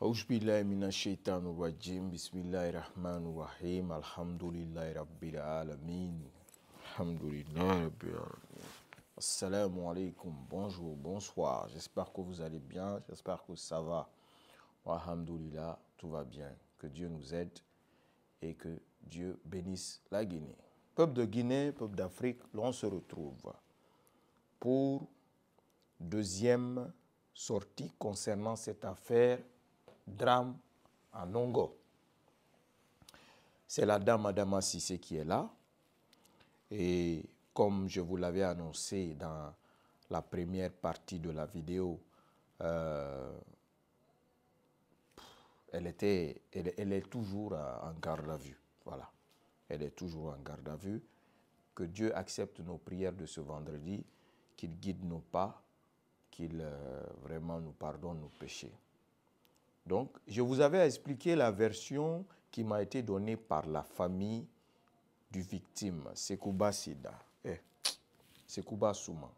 mina minashaitanir rajim. Bismillahirrahmanirrahim. Alhamdulillahi rabbil alamin. Alhamdulillahi rabbil alamin. Assalamu alaikum. Bonjour, bonsoir. J'espère que vous allez bien. J'espère que ça va. Alhamdulillah, tout va bien. Que Dieu nous aide et que Dieu bénisse la Guinée. Peuple de Guinée, peuple d'Afrique, l'on se retrouve pour deuxième sortie concernant cette affaire drame en Nongo. C'est la dame Adama Sissé qui est là. Et comme je vous l'avais annoncé dans la première partie de la vidéo, euh, elle, était, elle, est toujours en garde à vue. Voilà. Elle est toujours en garde à vue. Que Dieu accepte nos prières de ce vendredi, qu'il guide nos pas, qu'il euh, vraiment nous pardonne nos péchés. Donc, je vous avais expliqué la version qui m'a été donnée par la famille du victime, Sekouba Sida. Eh, Sekouba Souma.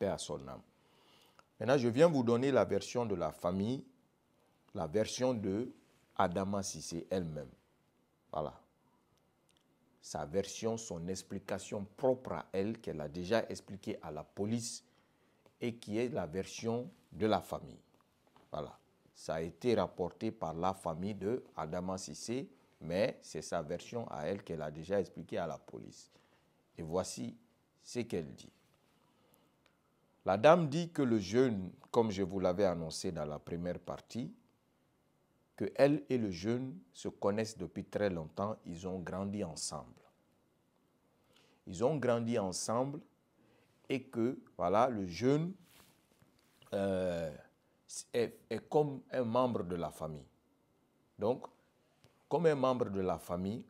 Maintenant, je viens vous donner la version de la famille, la version de Adama Sissé elle-même. Voilà. Sa version, son explication propre à elle, qu'elle a déjà expliquée à la police et qui est la version de la famille. Voilà. Ça a été rapporté par la famille de Adama Sissé, mais c'est sa version à elle qu'elle a déjà expliquée à la police. Et voici ce qu'elle dit. La dame dit que le jeune, comme je vous l'avais annoncé dans la première partie, que elle et le jeune se connaissent depuis très longtemps, ils ont grandi ensemble. Ils ont grandi ensemble et que voilà, le jeune euh, est, comme un membre de la famille. Donc, comme un membre de la famille,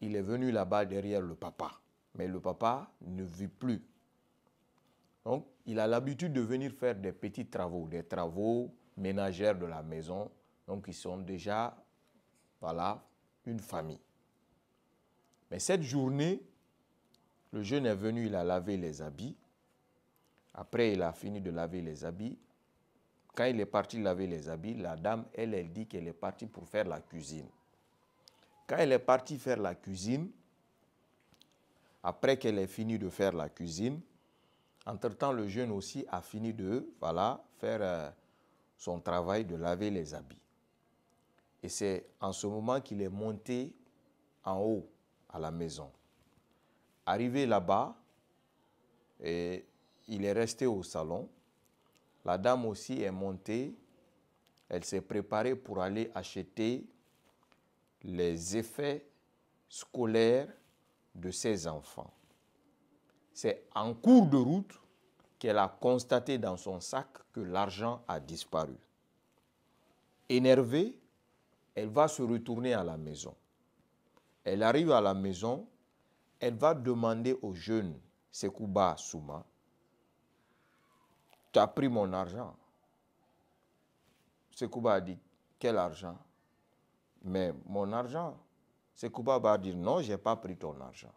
il est venu là-bas derrière le papa. Mais le papa ne vit plus. Donc, il a l'habitude de venir faire des petits travaux, des travaux ménagères de la maison. Donc, ils sont déjà, voilà, une famille. Mais cette journée, le jeune est venu, il a lavé les habits. Après, il a fini de laver les habits. Quand il est parti laver les habits, la dame, elle, elle dit qu'elle est partie pour faire la cuisine. Quand elle est partie faire la cuisine, après qu'elle ait fini de faire la cuisine, entre-temps, le jeune aussi a fini de voilà, faire euh, son travail de laver les habits. Et c'est en ce moment qu'il est monté en haut à la maison. Arrivé là-bas, il est resté au salon la dame aussi est montée. Elle s'est préparée pour aller acheter les effets scolaires de ses enfants. C'est en cours de route qu'elle a constaté dans son sac que l'argent a disparu. Énervée, elle va se retourner à la maison. Elle arrive à la maison, elle va demander au jeune Sekouba Souma tu as pris mon argent. Sekouba a dit, quel argent Mais mon argent. Sekouba va dire, non, je n'ai pas pris ton argent.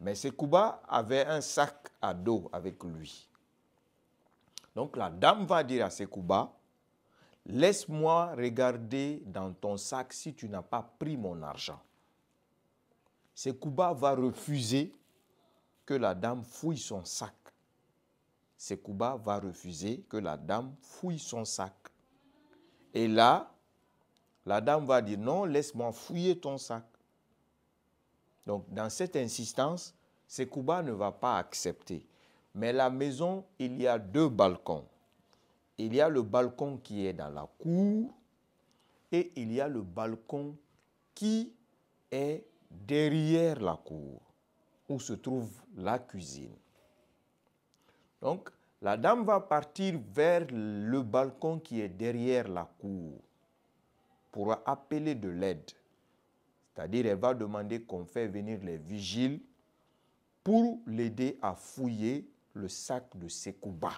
Mais Sekouba avait un sac à dos avec lui. Donc la dame va dire à Sekouba, laisse-moi regarder dans ton sac si tu n'as pas pris mon argent. Sekouba va refuser que la dame fouille son sac. Sekouba va refuser que la dame fouille son sac. Et là, la dame va dire non, laisse-moi fouiller ton sac. Donc, dans cette insistance, Sekouba ne va pas accepter. Mais la maison, il y a deux balcons. Il y a le balcon qui est dans la cour et il y a le balcon qui est derrière la cour, où se trouve la cuisine. Donc, la dame va partir vers le balcon qui est derrière la cour pour appeler de l'aide. C'est-à-dire, elle va demander qu'on fait venir les vigiles pour l'aider à fouiller le sac de Sekouba.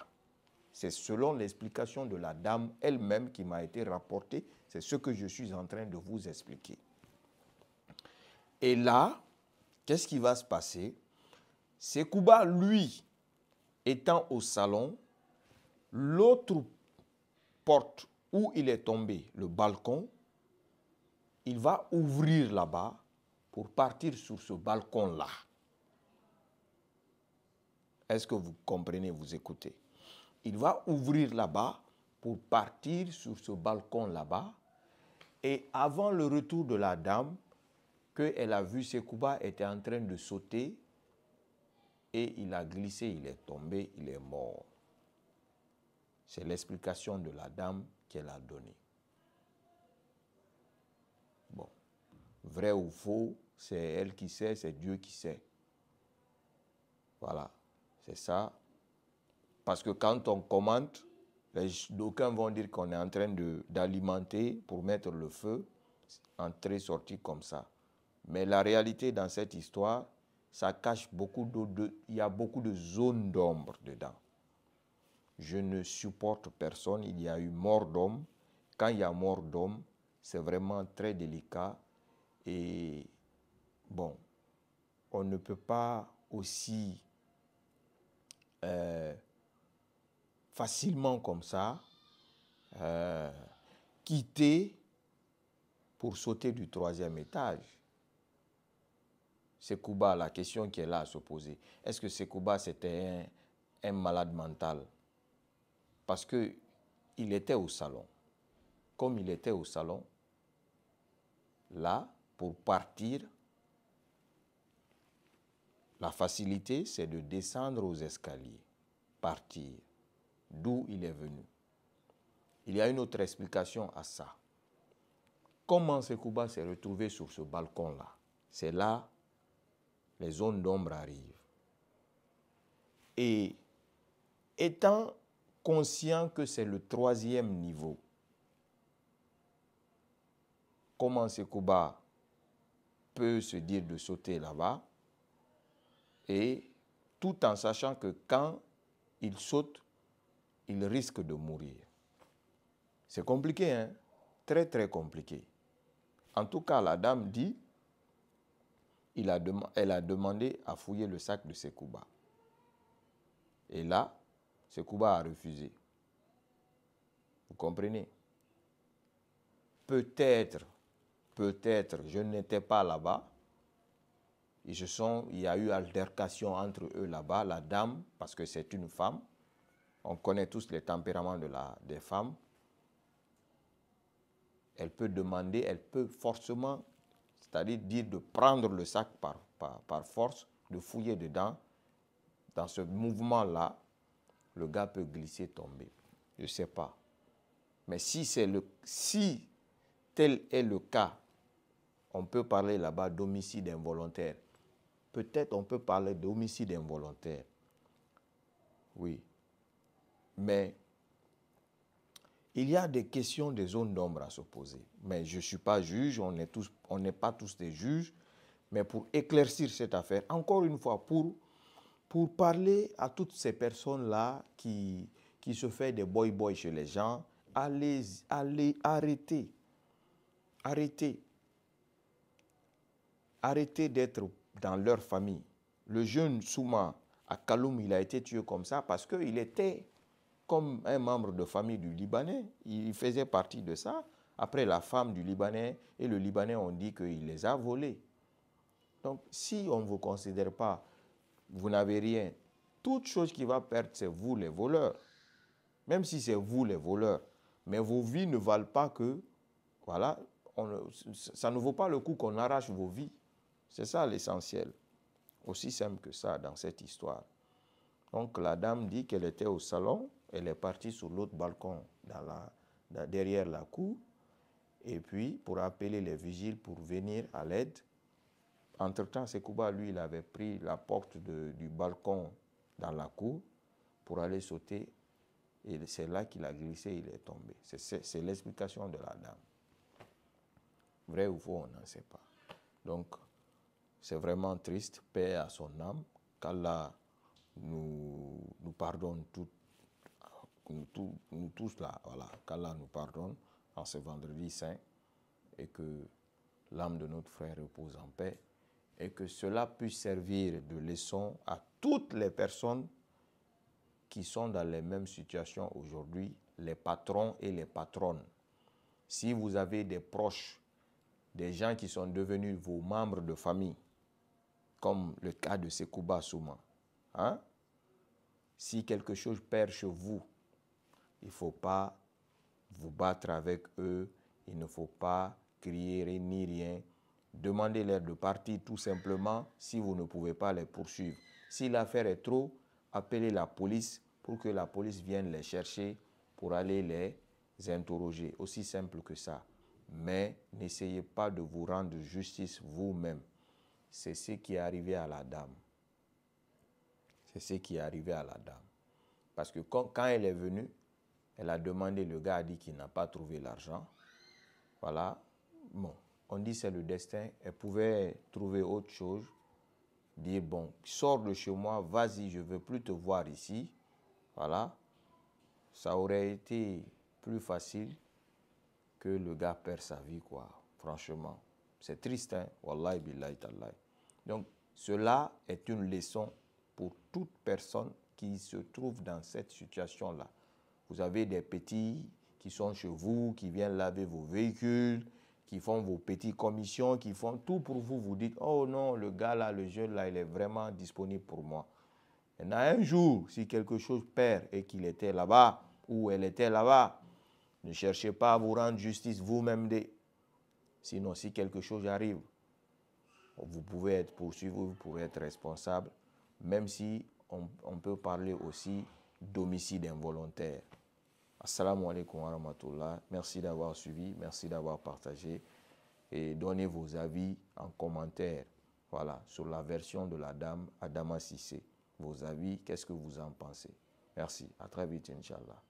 C'est selon l'explication de la dame elle-même qui m'a été rapportée. C'est ce que je suis en train de vous expliquer. Et là, qu'est-ce qui va se passer Sekouba, lui, étant au salon, l'autre porte où il est tombé, le balcon, il va ouvrir là-bas pour partir sur ce balcon-là. Est-ce que vous comprenez, vous écoutez Il va ouvrir là-bas pour partir sur ce balcon là-bas. Et avant le retour de la dame, qu'elle a vu Sekouba était en train de sauter, et il a glissé, il est tombé, il est mort. C'est l'explication de la dame qu'elle a donnée. Bon, vrai ou faux, c'est elle qui sait, c'est Dieu qui sait. Voilà, c'est ça. Parce que quand on commente, d'aucuns vont dire qu'on est en train d'alimenter pour mettre le feu, entrer, sortir comme ça. Mais la réalité dans cette histoire, ça cache beaucoup de, il y a beaucoup de zones d'ombre dedans. Je ne supporte personne, il y a eu mort d'homme. Quand il y a mort d'homme, c'est vraiment très délicat. Et bon, on ne peut pas aussi euh, facilement comme ça euh, quitter pour sauter du troisième étage. Sekouba, la question qui est là à se poser, est-ce que Sekouba c'était un, malade mental Parce que il était au salon. Comme il était au salon, là, pour partir, la facilité, c'est de descendre aux escaliers, partir, d'où il est venu. Il y a une autre explication à ça. Comment Sekouba s'est retrouvé sur ce balcon-là C'est là les zones d'ombre arrivent. Et étant conscient que c'est le troisième niveau, comment Sekouba peut se dire de sauter là-bas et tout en sachant que quand il saute, il risque de mourir. C'est compliqué, hein Très, très compliqué. En tout cas, la dame dit, elle a demandé à fouiller le sac de Sekouba. Et là, Sekouba a refusé. Vous comprenez Peut-être, peut-être, je n'étais pas là-bas. il y a eu altercation entre eux là-bas. La dame, parce que c'est une femme, on connaît tous les tempéraments de des femmes. Elle peut demander, elle peut forcément c'est-à-dire dire de prendre le sac par, par, force, de fouiller dedans, dans ce mouvement-là, le gars peut glisser, tomber. Je ne sais pas. Mais si, le, si tel est le cas, on peut parler là-bas d'homicide involontaire. Peut-être on peut parler d'homicide involontaire. Oui. Mais il y a des questions des zones d'ombre à se poser. Mais je ne suis pas juge, on n'est pas tous des juges. Mais pour éclaircir cette affaire, encore une fois, pour, pour parler à toutes ces personnes-là qui, qui se font des boy-boy chez les gens, allez, allez arrêter. Arrêtez. Arrêtez d'être dans leur famille. Le jeune Souma à Kaloum, il a été tué comme ça parce qu'il était comme un membre de famille du Libanais. Il faisait partie de ça. Après, la femme du Libanais et le Libanais ont dit qu'il les a volés. Donc, si on ne vous considère pas, vous n'avez rien. Toute chose qui va perdre, c'est vous les voleurs. Même si c'est vous les voleurs. Mais vos vies ne valent pas que, voilà, on, ça ne vaut pas le coup qu'on arrache vos vies. C'est ça l'essentiel. Aussi simple que ça dans cette histoire. Donc la dame dit qu'elle était au salon, elle est partie sur l'autre balcon derrière la cour. Et puis, pour appeler les vigiles pour venir à l'aide. Entre-temps, Sekouba, lui, il avait pris la porte du balcon dans la cour pour aller sauter. Et c'est là qu'il a glissé, il est tombé. C'est l'explication de la dame. Vrai ou faux, on n'en sait pas. Donc, c'est vraiment triste. Paix à son âme. Qu'Allah nous, nous pardonne tout que nous, tous, là, voilà, qu'Allah nous pardonne en ce vendredi saint et que l'âme de notre frère repose en paix et que cela puisse servir de leçon à toutes les personnes qui sont dans les mêmes situations aujourd'hui, les patrons et les patronnes. Si vous avez des proches, des gens qui sont devenus vos membres de famille, comme le cas de Sekouba Souma, hein? si quelque chose perd chez vous, il ne faut pas vous battre avec eux. Il ne faut pas crier ni rien. Demandez-leur de partir tout simplement si vous ne pouvez pas les poursuivre. Si l'affaire est trop, appelez la police pour que la police vienne les chercher pour aller les interroger. Aussi simple que ça. Mais n'essayez pas de vous rendre justice vous-même. C'est ce qui est arrivé à la dame. C'est ce qui est arrivé à la dame. Parce que quand, elle est venue, elle a demandé, le gars a dit qu'il n'a pas trouvé l'argent. Voilà. Bon, on dit c'est le destin. Elle pouvait trouver autre chose. Dire, bon, sors de chez moi, vas-y, je ne veux plus te voir ici. Voilà. Ça aurait été plus facile que le gars perd sa vie, quoi. Franchement, c'est triste, hein. Wallahi billahi tallahi. Donc, cela est une leçon pour toute personne qui se trouve dans cette situation-là. Vous avez des petits qui sont chez vous, qui viennent laver vos véhicules, qui font vos petites commissions, qui font tout pour vous. Vous dites, oh non, le gars là, le jeune là, il est vraiment disponible pour moi. a un jour, si quelque chose perd et qu'il était là-bas, ou elle était là-bas, ne cherchez pas à vous rendre justice vous-même. Sinon, si quelque chose arrive, vous pouvez être poursuivi, vous pouvez être responsable, même si on, on peut parler aussi domicile involontaire. Assalamu alaikum wa rahmatullah. Merci d'avoir suivi, merci d'avoir partagé et donnez vos avis en commentaire. Voilà, sur la version de la dame Adama Sissé. Vos avis, qu'est-ce que vous en pensez Merci, à très vite, Inch'Allah.